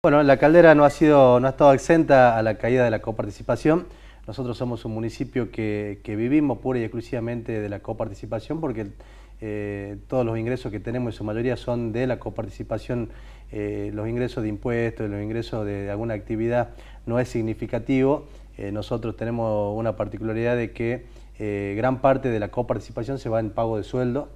Bueno, la caldera no ha, sido, no ha estado exenta a la caída de la coparticipación. Nosotros somos un municipio que, vivimos pura y exclusivamente de la coparticipación porque eh, todos los ingresos que tenemos en su mayoría son de la coparticipación. Eh, los ingresos de impuestos, los ingresos de alguna actividad no es significativo. Eh, nosotros tenemos una particularidad de que gran parte de la coparticipación se va en pago de sueldo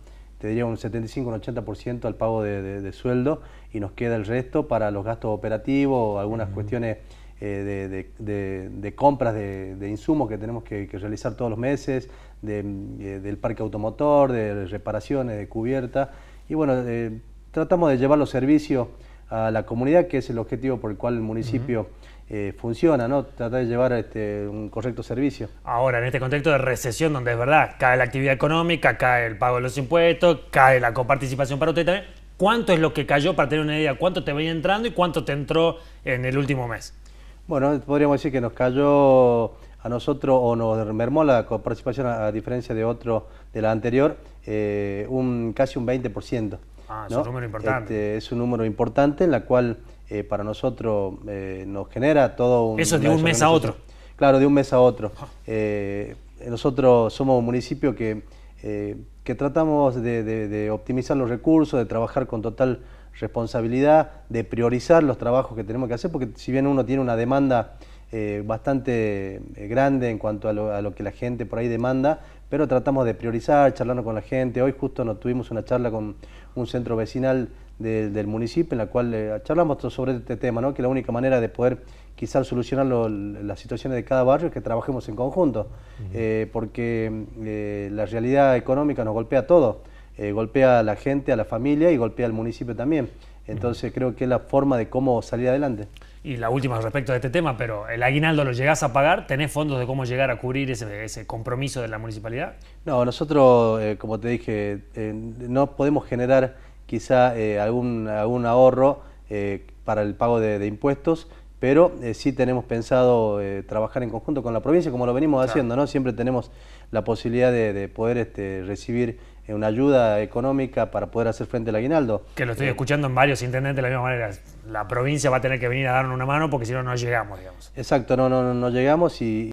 te diría un 75, un 80% al pago de, sueldo y nos queda el resto para los gastos operativos, algunas cuestiones eh, de, compras de, insumos que tenemos que, que, realizar todos los meses, eh, del parque automotor, de reparaciones, de cubierta. Y bueno, eh, tratamos de llevar los servicios a la comunidad, que es el objetivo por el cual el municipio eh, funciona, ¿no? Tratar de llevar este, un correcto servicio. Ahora, en este contexto de recesión, donde es verdad, cae la actividad económica, cae el pago de los impuestos, cae la coparticipación para usted también, ¿cuánto es lo que cayó para tener una idea? ¿Cuánto te va entrando y cuánto te entró en el último mes? Bueno, podríamos decir que nos cayó a nosotros o nos mermó la coparticipación, a, diferencia de otro de la anterior eh, un casi un 20%. Ah, este, es un número importante. es un número importante en la cual eh, para nosotros eh, nos genera todo un... Eso de un mes a otro. Claro, de un mes a otro. Ah. Eh, nosotros somos un municipio que, que tratamos de, optimizar los recursos, de trabajar con total responsabilidad, de priorizar los trabajos que tenemos que hacer, porque si bien uno tiene una demanda eh, bastante eh, grande en cuanto a lo, que la gente por ahí demanda, pero tratamos de priorizar, charlando con la gente. Hoy justo nos tuvimos una charla con un centro vecinal del municipio en la cual eh, charlamos sobre este tema, ¿no? que la única manera de poder quizás solucionar las situaciones de cada barrio es que trabajemos en conjunto, porque la realidad económica nos golpea a todos, golpea a la gente, a la familia y golpea al municipio también. Entonces creo que es la forma de cómo salir adelante y la última respecto a este tema, pero el aguinaldo lo llegás a pagar, ¿tenés fondos de cómo llegar a cubrir ese, ese compromiso de la municipalidad? No, nosotros, eh, como te dije, eh, no podemos generar quizá eh, algún, algún ahorro para el pago de, impuestos, pero sí tenemos pensado trabajar en conjunto con la provincia, como lo venimos haciendo, ¿no? Siempre tenemos la posibilidad de, poder este, recibir una ayuda económica para poder hacer frente al aguinaldo. Que lo estoy eh, escuchando en varios intendentes de la misma manera. La provincia va a tener que venir a darnos una mano porque si no, no llegamos, digamos. Exacto, no, no, no llegamos y,